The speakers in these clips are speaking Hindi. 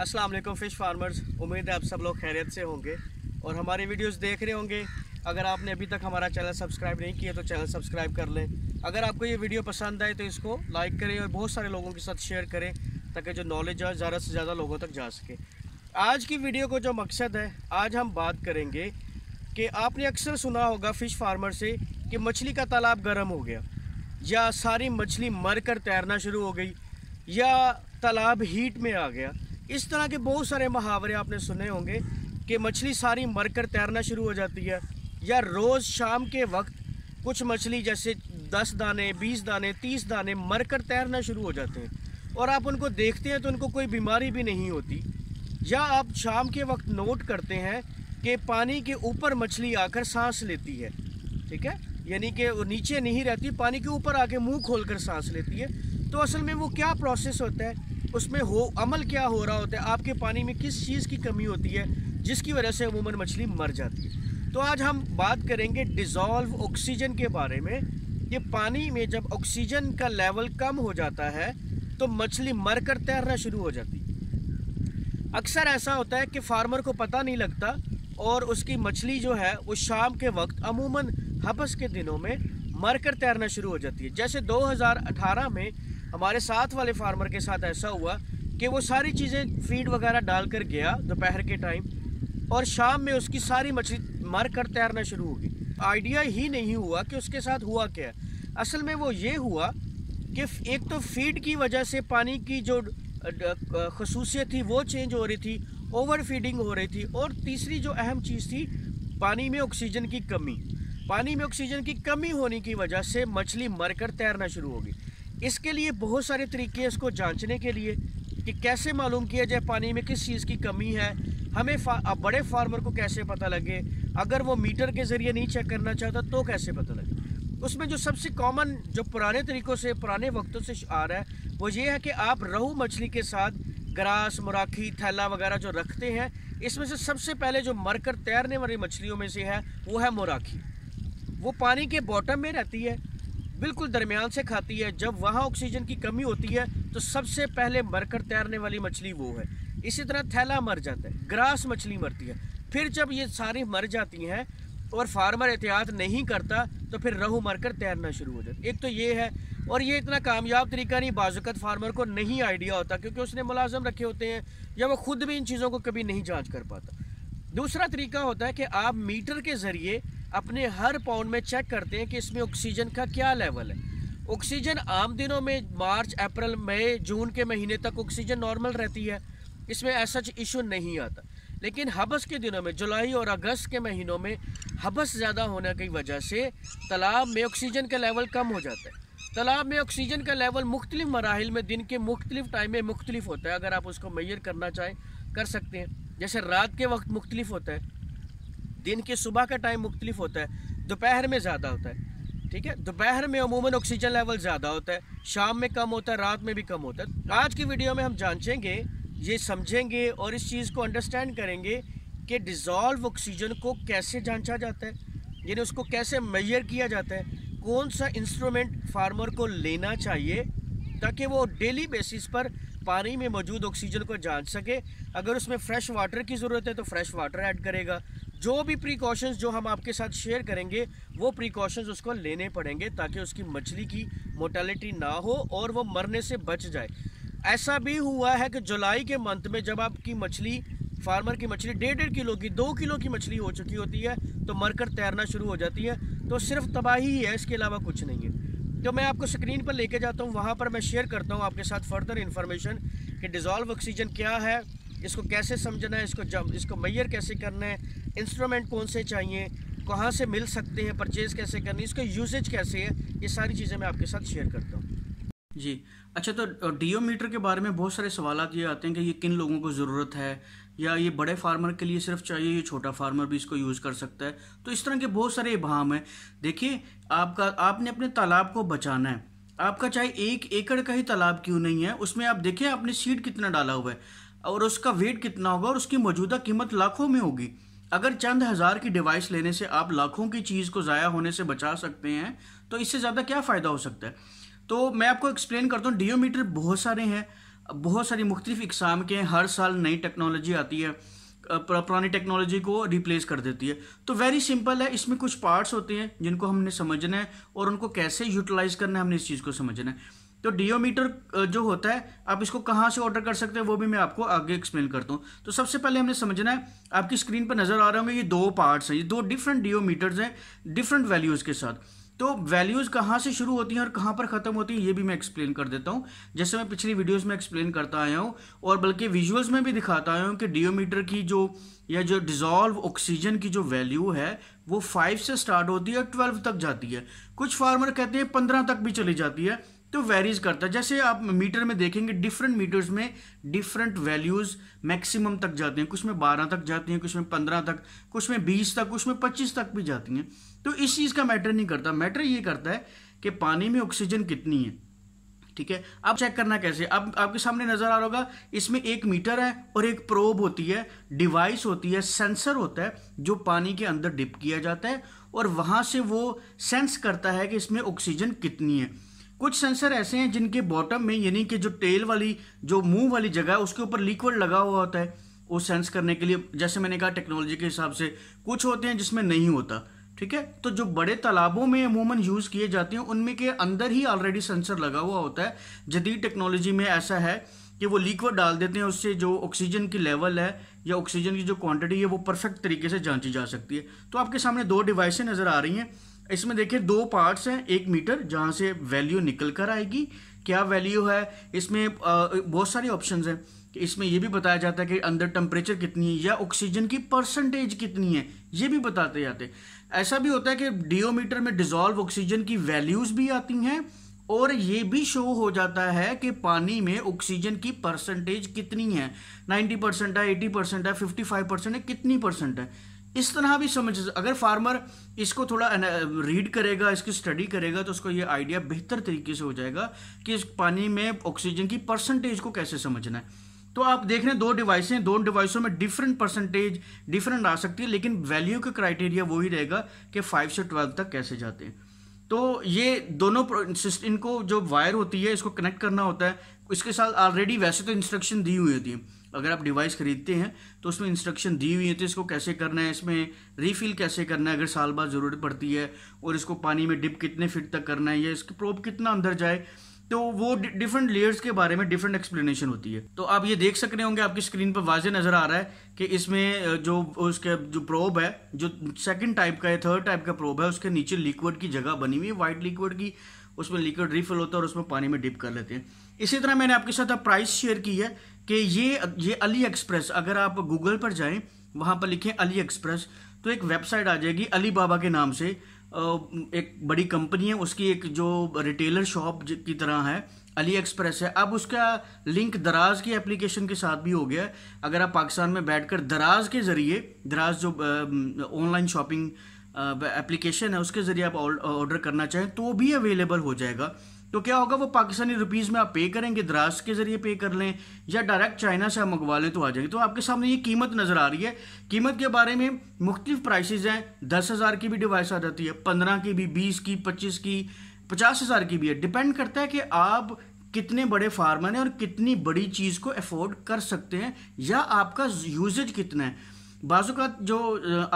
असलम फ़िश फार्मर्स उम्मीद है आप सब लोग खैरियत से होंगे और हमारी वीडियोस देख रहे होंगे अगर आपने अभी तक हमारा चैनल सब्सक्राइब नहीं किया तो चैनल सब्सक्राइब कर लें अगर आपको ये वीडियो पसंद आए तो इसको लाइक करें और बहुत सारे लोगों के साथ शेयर करें ताकि जो नॉलेज है ज़्यादा से ज़्यादा लोगों तक जा सके आज की वीडियो को जो मकसद है आज हम बात करेंगे कि आपने अक्सर सुना होगा फ़िश फार्मर से कि मछली का तालाब गर्म हो गया या सारी मछली मर कर तैरना शुरू हो गई या तालाब हीट में आ गया इस तरह के बहुत सारे मुहावरे आपने सुने होंगे कि मछली सारी मरकर तैरना शुरू हो जाती है या रोज़ शाम के वक्त कुछ मछली जैसे दस दाने बीस दाने तीस दाने मरकर तैरना शुरू हो जाते हैं और आप उनको देखते हैं तो उनको कोई बीमारी भी नहीं होती या आप शाम के वक्त नोट करते हैं कि पानी के ऊपर मछली आकर सांस लेती है ठीक है यानी कि वो नीचे नहीं रहती पानी के ऊपर आके मुंह खोलकर सांस लेती है तो असल में वो क्या प्रोसेस होता है उसमें हो अमल क्या हो रहा होता है आपके पानी में किस चीज़ की कमी होती है जिसकी वजह से अमूमन मछली मर जाती है तो आज हम बात करेंगे डिज़ोल्व ऑक्सीजन के बारे में ये पानी में जब ऑक्सीजन का लेवल कम हो जाता है तो मछली मर कर तैरना शुरू हो जाती है अक्सर ऐसा होता है कि फार्मर को पता नहीं लगता और उसकी मछली जो है वो शाम के वक्त अमूमन हबस के दिनों में मर कर तैरना शुरू हो जाती है जैसे 2018 में हमारे साथ वाले फार्मर के साथ ऐसा हुआ कि वो सारी चीज़ें फीड वगैरह डाल कर गया दोपहर के टाइम और शाम में उसकी सारी मछली मर कर तैरना शुरू हो गई आइडिया ही नहीं हुआ कि उसके साथ हुआ क्या असल में वो ये हुआ कि एक तो फीड की वजह से पानी की जो खसूसियत थी वो चेंज हो रही थी ओवर फीडिंग हो रही थी और तीसरी जो अहम चीज़ थी पानी में ऑक्सीजन की कमी पानी में ऑक्सीजन की कमी होने की वजह से मछली मरकर तैरना शुरू होगी इसके लिए बहुत सारे तरीके हैं इसको जांचने के लिए कि कैसे मालूम किया जाए पानी में किस चीज़ की कमी है हमें फा, बड़े फार्मर को कैसे पता लगे अगर वो मीटर के ज़रिए नहीं चेक करना चाहता तो कैसे पता लगे उसमें जो सबसे कॉमन जो पुराने तरीक़ों से पुराने वक्तों से आ रहा है वो ये है कि आप रहू मछली के साथ ग्रास मुराखी थैला वगैरह जो रखते हैं इसमें से सबसे पहले जो मरकर तैरने वाली मछलियों में से है वो है मुराखी वो पानी के बॉटम में रहती है बिल्कुल दरमियान से खाती है जब वहाँ ऑक्सीजन की कमी होती है तो सबसे पहले मरकर तैरने वाली मछली वो है इसी तरह थैला मर जाता है ग्रास मछली मरती है फिर जब ये सारी मर जाती हैं और फार्मर एहतियात नहीं करता तो फिर रहू मर कर तैरना शुरू हो जाता एक तो ये है और ये इतना कामयाब तरीका नहीं बाजुकत फार्मर को नहीं आइडिया होता क्योंकि उसने मुलाजम रखे होते हैं या वो खुद भी इन चीज़ों को कभी नहीं जाँच कर पाता दूसरा तरीका होता है कि आप मीटर के ज़रिए अपने हर पाउंड में चेक करते हैं कि इसमें ऑक्सीजन का क्या लेवल है ऑक्सीजन आम दिनों में मार्च अप्रैल मई जून के महीने तक ऑक्सीजन नॉर्मल रहती है इसमें ऐसा इशू नहीं आता लेकिन हबस के दिनों में जुलाई और अगस्त के महीनों में हबस ज़्यादा होने की वजह से तालाब में ऑक्सीजन का लेवल कम हो जाता है तालाब में ऑक्सीजन का लेवल मुख्तलिफ मराहल में दिन के मुख्तलिफ टाइम में मुख्तलिफ होता है अगर आप उसको मैयर करना चाहें कर सकते हैं जैसे रात के वक्त मुख्तलिफ होता है दिन के सुबह का टाइम मुख्तलिफ होता है दोपहर में ज़्यादा होता है ठीक है दोपहर में अमूमन ऑक्सीजन लेवल ज़्यादा होता है शाम में कम होता है रात में भी कम होता है तो आज की वीडियो में हम जांचेंगे ये समझेंगे और इस चीज़ को अंडरस्टैंड करेंगे कि डिज़ोल्व ऑक्सीजन को कैसे जांचा जाता है यानी उसको कैसे मैयर किया जाता है कौन सा इंस्ट्रूमेंट फार्मर को लेना चाहिए ताकि वो डेली बेसिस पर पानी में मौजूद ऑक्सीजन को जांच सके अगर उसमें फ़्रेश वाटर की ज़रूरत है तो फ्रेश वाटर ऐड करेगा जो भी प्रिकॉशंस जो हम आपके साथ शेयर करेंगे वो प्रिकॉशंस उसको लेने पड़ेंगे ताकि उसकी मछली की मोटालिटी ना हो और वो मरने से बच जाए ऐसा भी हुआ है कि जुलाई के मंथ में जब आपकी मछली फार्मर की मछली डेढ़ डेढ़ किलो की दो किलो की मछली हो चुकी होती है तो मरकर तैरना शुरू हो जाती है तो सिर्फ तबाही ही है इसके अलावा कुछ नहीं है तो मैं आपको स्क्रीन पर लेके जाता हूँ वहाँ पर मैं शेयर करता हूँ आपके साथ फर्दर इन्फॉर्मेशन कि डिज़ोल्व ऑक्सीजन क्या है इसको कैसे समझना है इसको जब इसको मैयर कैसे करना है इंस्ट्रूमेंट कौन से चाहिए कहाँ से मिल सकते हैं परचेज़ कैसे करनी इसका यूजेज कैसे है ये सारी चीज़ें मैं आपके साथ शेयर करता हूँ जी अच्छा तो मीटर के बारे में बहुत सारे सवाल ये आते हैं कि ये किन लोगों को ज़रूरत है या ये बड़े फार्मर के लिए सिर्फ चाहिए ये छोटा फार्मर भी इसको यूज़ कर सकता है तो इस तरह के बहुत सारे इबाम हैं देखिए आपका आपने अपने तालाब को बचाना है आपका चाहे एक एकड़ का ही तालाब क्यों नहीं है उसमें आप देखें आपने सीड कितना डाला हुआ है और उसका वेट कितना होगा और उसकी मौजूदा कीमत लाखों में होगी अगर चंद हज़ार की डिवाइस लेने से आप लाखों की चीज़ को ज़ाया होने से बचा सकते हैं तो इससे ज़्यादा क्या फ़ायदा हो सकता है तो मैं आपको एक्सप्लेन करता हूँ डियोमीटर बहुत सारे हैं बहुत सारी मुख्तफ इकसाम के हैं हर साल नई टेक्नोलॉजी आती है पुरानी टेक्नोलॉजी को रिप्लेस कर देती है तो वेरी सिंपल है इसमें कुछ पार्ट्स होते हैं जिनको हमने समझना है और उनको कैसे यूटिलाइज करना है हमने इस चीज़ को समझना है तो डियोमीटर जो होता है आप इसको कहाँ से ऑर्डर कर सकते हैं वो भी मैं आपको आगे एक्सप्लेन करता हूँ तो सबसे पहले हमने समझना है आपकी स्क्रीन पर नज़र आ रहे होंगे ये दो पार्ट्स हैं ये दो डिफरेंट डियोमीटर्स हैं डिफरेंट वैल्यूज़ के साथ तो वैल्यूज़ कहाँ से शुरू होती हैं और कहाँ पर ख़त्म होती हैं ये भी मैं एक्सप्लेन कर देता हूँ जैसे मैं पिछली वीडियोज़ में एक्सप्लेन करता आया हूँ और बल्कि विजुअल्स में भी दिखाता आया हूँ कि डियोमीटर की जो या जो डिज़ोल्व ऑक्सीजन की जो वैल्यू है वो फाइव से स्टार्ट होती है और ट्वेल्व तक जाती है कुछ फार्मर कहते हैं पंद्रह तक भी चली जाती है तो वेरीज करता है जैसे आप मीटर में देखेंगे डिफरेंट मीटर्स में डिफरेंट वैल्यूज़ मैक्सिमम तक जाते हैं कुछ में बारह तक जाती हैं कुछ में पंद्रह तक कुछ में बीस तक कुछ में पच्चीस तक भी जाती हैं तो इस चीज़ का मैटर नहीं करता मैटर ये करता है कि पानी में ऑक्सीजन कितनी है ठीक है अब चेक करना कैसे अब आपके सामने नजर आ रहा होगा इसमें एक मीटर है और एक प्रोब होती है डिवाइस होती है सेंसर होता है जो पानी के अंदर डिप किया जाता है और वहां से वो सेंस करता है कि इसमें ऑक्सीजन कितनी है कुछ सेंसर ऐसे हैं जिनके बॉटम में यानी कि जो टेल वाली जो मुंह वाली जगह है उसके ऊपर लिक्विड लगा हुआ होता है वो सेंस करने के लिए जैसे मैंने कहा टेक्नोलॉजी के हिसाब से कुछ होते हैं जिसमें नहीं होता ठीक है तो जो बड़े तालाबों में अमूमन यूज़ किए जाते हैं उनमें के अंदर ही ऑलरेडी सेंसर लगा हुआ होता है जदीद टेक्नोलॉजी में ऐसा है कि वो लिक्विड डाल देते हैं उससे जो ऑक्सीजन की लेवल है या ऑक्सीजन की जो क्वांटिटी है वो परफेक्ट तरीके से जांची जा सकती है तो आपके सामने दो डिवाइसें नज़र आ रही हैं इसमें देखिए दो पार्ट्स हैं एक मीटर जहाँ से वैल्यू निकल कर आएगी क्या वैल्यू है इसमें बहुत सारे ऑप्शंस हैं कि इसमें यह भी बताया जाता है कि अंदर टेम्परेचर कितनी है या ऑक्सीजन की परसेंटेज कितनी है ये भी बताते जाते ऐसा भी होता है कि डिओमीटर में डिजॉल्व ऑक्सीजन की वैल्यूज़ भी आती हैं और ये भी शो हो जाता है कि पानी में ऑक्सीजन की परसेंटेज कितनी है 90 परसेंट है 80 परसेंट है 55 परसेंट है कितनी परसेंट है इस तरह भी समझ अगर फार्मर इसको थोड़ा रीड करेगा इसकी स्टडी करेगा तो उसको ये आइडिया बेहतर तरीके से हो जाएगा कि इस पानी में ऑक्सीजन की परसेंटेज को कैसे समझना है तो आप देख रहे हैं दो डिवाइसें दो डिवाइसों में डिफरेंट परसेंटेज डिफरेंट आ सकती है लेकिन वैल्यू का क्राइटेरिया वही रहेगा कि फाइव से ट्वेल्व तक कैसे जाते हैं तो ये दोनों इनको जो वायर होती है इसको कनेक्ट करना होता है इसके साथ ऑलरेडी वैसे तो इंस्ट्रक्शन दी हुई होती है अगर आप डिवाइस खरीदते हैं तो उसमें इंस्ट्रक्शन दी हुई है तो इसको कैसे करना है इसमें रीफिल कैसे करना है अगर साल बाद ज़रूरत पड़ती है और इसको पानी में डिप कितने फिट तक करना है या इसकी प्रोप कितना अंदर जाए तो वो डिफरेंट लेयर्स के बारे में डिफरेंट एक्सप्लेनेशन होती है तो आप ये देख सक रहे होंगे आपकी स्क्रीन पर वाजे नज़र आ रहा है कि इसमें जो उसके जो प्रोब है जो सेकंड टाइप का है थर्ड टाइप का प्रोब है उसके नीचे लिक्विड की जगह बनी हुई है वाइट लिक्विड की उसमें लिक्विड रिफिल होता है और उसमें पानी में डिप कर लेते हैं इसी तरह मैंने आपके साथ प्राइस शेयर की है कि ये ये अली एक्सप्रेस अगर आप गूगल पर जाएं वहाँ पर लिखें अली एक्सप्रेस तो एक वेबसाइट आ जाएगी अली बाबा के नाम से एक बड़ी कंपनी है उसकी एक जो रिटेलर शॉप की तरह है अली एक्सप्रेस है अब उसका लिंक दराज की एप्लीकेशन के साथ भी हो गया है अगर आप पाकिस्तान में बैठकर दराज के ज़रिए दराज जो ऑनलाइन शॉपिंग एप्लीकेशन है उसके ज़रिए आप ऑर्डर करना चाहें तो भी अवेलेबल हो जाएगा तो क्या होगा वो पाकिस्तानी रुपीज़ में आप पे करेंगे द्रास के ज़रिए पे कर लें या डायरेक्ट चाइना से आप मंगवा लें तो आ जाएंगे तो आपके सामने ये कीमत नज़र आ रही है कीमत के बारे में मुख्तलिफ प्राइसेज हैं दस हज़ार की भी डिवाइस आ जाती है पंद्रह की भी बीस की पच्चीस की पचास हज़ार की भी है डिपेंड करता है कि आप कितने बड़े फार्मर हैं और कितनी बड़ी चीज़ को अफोर्ड कर सकते हैं या आपका यूजेज कितना है बाजू का जो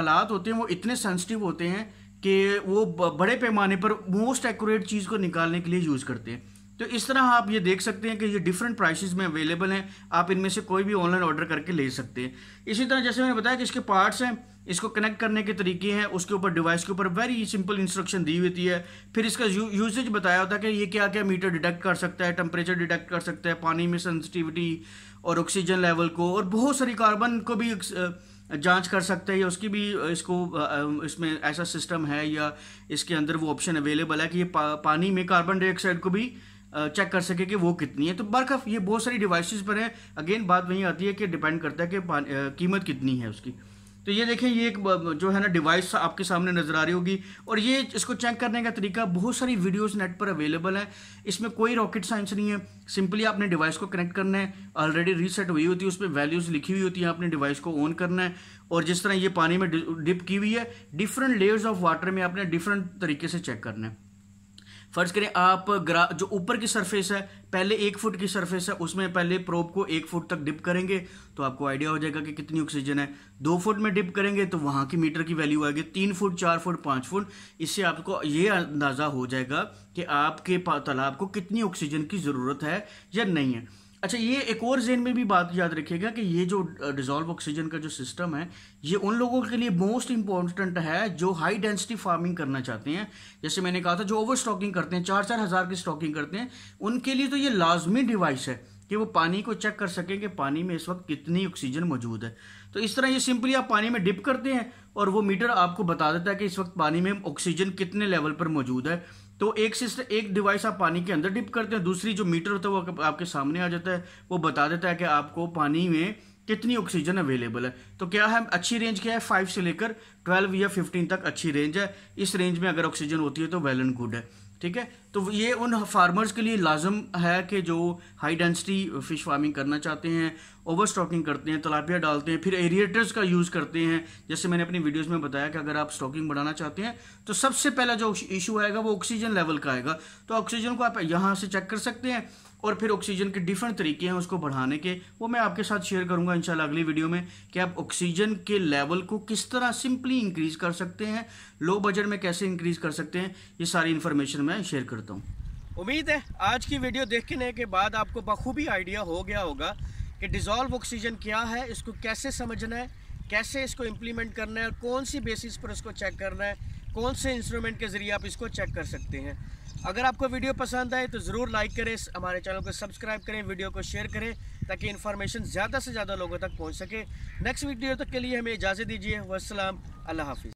आलात होते हैं वो इतने सेंसिटिव होते हैं कि वो बड़े पैमाने पर मोस्ट एक्यूरेट चीज़ को निकालने के लिए यूज़ करते हैं तो इस तरह आप ये देख सकते हैं कि ये डिफरेंट प्राइसेस में अवेलेबल हैं आप इनमें से कोई भी ऑनलाइन ऑर्डर करके ले सकते हैं इसी तरह जैसे मैंने बताया कि इसके पार्ट्स हैं इसको कनेक्ट करने के तरीके हैं उसके ऊपर डिवाइस के ऊपर वेरी सिंपल इंस्ट्रक्शन दी हुई है फिर इसका यूजेज बताया होता है कि ये क्या क्या मीटर डिटेक्ट कर सकता है टेम्परेचर डिटेक्ट कर सकता है पानी में सेंसिटिविटी और ऑक्सीजन लेवल को और बहुत सारी कार्बन को भी जांच कर सकते हैं या उसकी भी इसको इसमें ऐसा सिस्टम है या इसके अंदर वो ऑप्शन अवेलेबल है कि ये पा, पानी में कार्बन डाइऑक्साइड को भी चेक कर सके कि वो कितनी है तो बरखफ ये बहुत सारी डिवाइसेस पर है अगेन बात वहीं आती है कि डिपेंड करता है कि कीमत कितनी है उसकी तो ये देखें ये एक जो है ना डिवाइस आपके सामने नज़र आ रही होगी और ये इसको चेक करने का तरीका बहुत सारी वीडियोस नेट पर अवेलेबल हैं इसमें कोई रॉकेट साइंस नहीं है सिंपली आपने डिवाइस को कनेक्ट करना है ऑलरेडी रीसेट हुई होती है उस पर वैल्यूज़ लिखी हुई होती है आपने डिवाइस को ऑन करना है और जिस तरह ये पानी में डिप की हुई है डिफरेंट लेयर्स ऑफ वाटर में आपने डिफरेंट तरीके से चेक करना है फ़र्ज़ करें आप ग्रा जो ऊपर की सरफेस है पहले एक फुट की सरफेस है उसमें पहले प्रोब को एक फुट तक डिप करेंगे तो आपको आइडिया हो जाएगा कि कितनी ऑक्सीजन है दो फुट में डिप करेंगे तो वहाँ की मीटर की वैल्यू आएगी तीन फुट चार फुट पाँच फुट इससे आपको ये अंदाज़ा हो जाएगा कि आपके तालाब को कितनी ऑक्सीजन की ज़रूरत है या नहीं है अच्छा ये एक और जेन में भी बात याद रखिएगा कि ये जो डिजॉल्व ऑक्सीजन का जो सिस्टम है ये उन लोगों के लिए मोस्ट इंपॉर्टेंट है जो हाई डेंसिटी फार्मिंग करना चाहते हैं जैसे मैंने कहा था जो ओवर स्टॉकिंग करते हैं चार चार हज़ार की स्टॉकिंग करते हैं उनके लिए तो ये लाजमी डिवाइस है कि वो पानी को चेक कर सकें कि पानी में इस वक्त कितनी ऑक्सीजन मौजूद है तो इस तरह ये सिंपली आप पानी में डिप करते हैं और वो मीटर आपको बता देता है कि इस वक्त पानी में ऑक्सीजन कितने लेवल पर मौजूद है तो एक सिस्टम एक डिवाइस आप पानी के अंदर डिप करते हैं दूसरी जो मीटर होता है वो आपके सामने आ जाता है वो बता देता है कि आपको पानी में कितनी ऑक्सीजन अवेलेबल है तो क्या है अच्छी रेंज क्या है फाइव से लेकर ट्वेल्व या फिफ्टीन तक अच्छी रेंज है इस रेंज में अगर ऑक्सीजन होती है तो वेल एंड गुड है ठीक है तो ये उन फार्मर्स के लिए लाजम है कि जो हाई डेंसिटी फ़िश फार्मिंग करना चाहते हैं ओवर स्टॉकिंग करते हैं तलापिया डालते हैं फिर एरिएटर्स का यूज़ करते हैं जैसे मैंने अपनी वीडियोस में बताया कि अगर आप स्टॉकिंग बढ़ाना चाहते हैं तो सबसे पहला जो इशू आएगा वो ऑक्सीजन लेवल का आएगा तो ऑक्सीजन को आप यहाँ से चेक कर सकते हैं और फिर ऑक्सीजन के डिफरेंट तरीके हैं उसको बढ़ाने के वो मैं आपके साथ शेयर करूंगा इंशाल्लाह अगली वीडियो में कि आप ऑक्सीजन के लेवल को किस तरह सिंपली इंक्रीज़ कर सकते हैं लो बजट में कैसे इंक्रीज़ कर सकते हैं ये सारी इन्फॉर्मेशन मैं शेयर कर करता हूँ उम्मीद है आज की वीडियो देखने के बाद आपको बखूबी आइडिया हो गया होगा कि डिज़ोल्व ऑक्सीजन क्या है इसको कैसे समझना है कैसे इसको इम्प्लीमेंट करना है और कौन सी बेसिस पर इसको चेक करना है कौन से इंस्ट्रूमेंट के ज़रिए आप इसको चेक कर सकते हैं अगर आपको वीडियो पसंद आए तो ज़रूर लाइक करें हमारे चैनल को सब्सक्राइब करें वीडियो को शेयर करें ताकि इन्फॉर्मेशन ज़्यादा से ज़्यादा लोगों तक पहुँच सके नेक्स्ट वीडियो तक के लिए हमें इजाज़त दीजिए वसलम अल्लाह हाफिज़